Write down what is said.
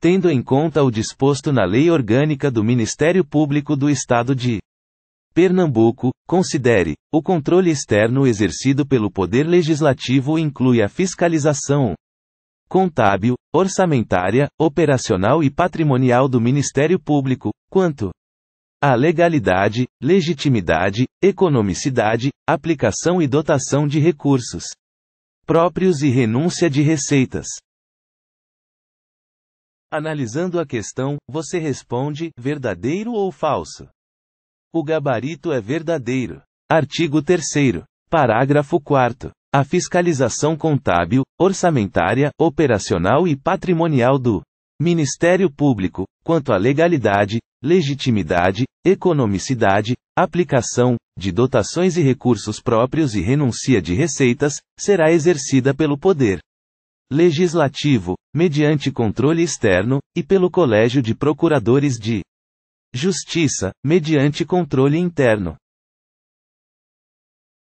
tendo em conta o disposto na Lei Orgânica do Ministério Público do Estado de Pernambuco, considere, o controle externo exercido pelo Poder Legislativo inclui a fiscalização contábil, orçamentária, operacional e patrimonial do Ministério Público, quanto à legalidade, legitimidade, economicidade, aplicação e dotação de recursos próprios e renúncia de receitas. Analisando a questão, você responde: verdadeiro ou falso? O gabarito é verdadeiro. Artigo 3. Parágrafo 4. A fiscalização contábil, orçamentária, operacional e patrimonial do Ministério Público, quanto à legalidade, legitimidade, economicidade, aplicação, de dotações e recursos próprios e renúncia de receitas, será exercida pelo Poder Legislativo, mediante controle externo, e pelo Colégio de Procuradores de Justiça, mediante controle interno.